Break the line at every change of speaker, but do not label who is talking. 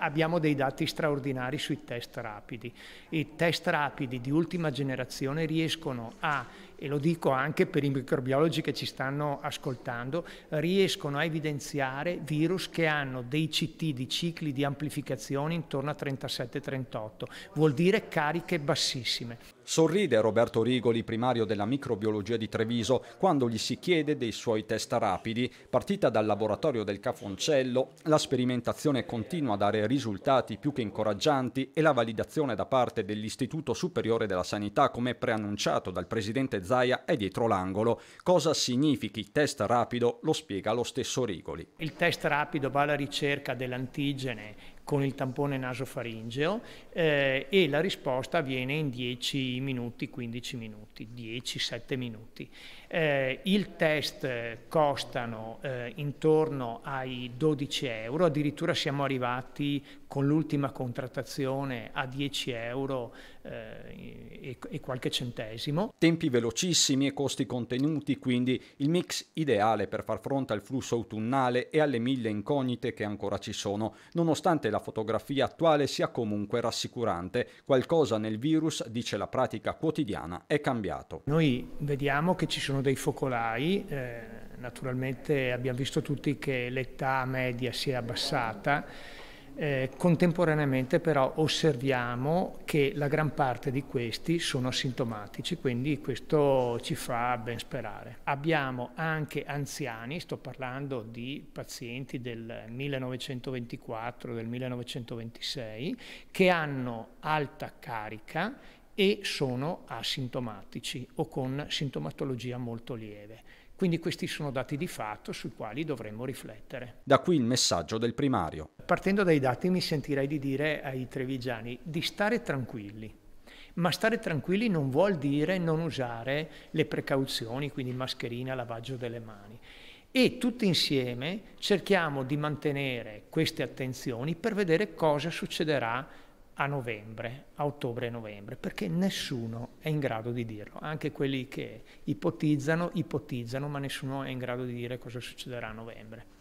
abbiamo dei dati straordinari sui test rapidi. I test rapidi di ultima generazione riescono a e lo dico anche per i microbiologi che ci stanno ascoltando, riescono a evidenziare virus che hanno dei CT di cicli di amplificazione intorno a 37-38, vuol dire cariche bassissime.
Sorride Roberto Rigoli, primario della microbiologia di Treviso, quando gli si chiede dei suoi test rapidi. Partita dal laboratorio del Cafoncello, la sperimentazione continua a dare risultati più che incoraggianti e la validazione da parte dell'Istituto Superiore della Sanità, come preannunciato dal presidente Zaia è dietro l'angolo. Cosa significhi test rapido lo spiega lo stesso Rigoli.
Il test rapido va alla ricerca dell'antigene con il tampone nasofaringeo eh, e la risposta avviene in 10 minuti, 15 minuti, 10-7 minuti. Eh, il test costano eh, intorno ai 12 euro, addirittura siamo arrivati con l'ultima contrattazione a 10 euro eh, e, e qualche centesimo.
Tempi velocissimi e costi contenuti, quindi il mix ideale per far fronte al flusso autunnale e alle mille incognite che ancora ci sono, nonostante la fotografia attuale sia comunque rassicurante. Qualcosa nel virus, dice la pratica quotidiana, è cambiato. Noi vediamo che ci sono dei focolai,
eh, naturalmente abbiamo visto tutti che l'età media si è abbassata eh, contemporaneamente però osserviamo che la gran parte di questi sono asintomatici, quindi questo ci fa ben sperare. Abbiamo anche anziani, sto parlando di pazienti del 1924, del 1926, che hanno alta carica e sono asintomatici o con sintomatologia molto lieve quindi questi sono dati di fatto sui quali dovremmo riflettere.
Da qui il messaggio del primario. Partendo
dai dati mi sentirei di dire ai trevigiani di stare tranquilli. Ma stare tranquilli non vuol dire non usare le precauzioni, quindi mascherina, lavaggio delle mani. E tutti insieme cerchiamo di mantenere queste attenzioni per vedere cosa succederà a novembre, a ottobre e novembre, perché nessuno è in grado di dirlo, anche quelli che ipotizzano, ipotizzano, ma nessuno è in grado di dire cosa succederà a novembre.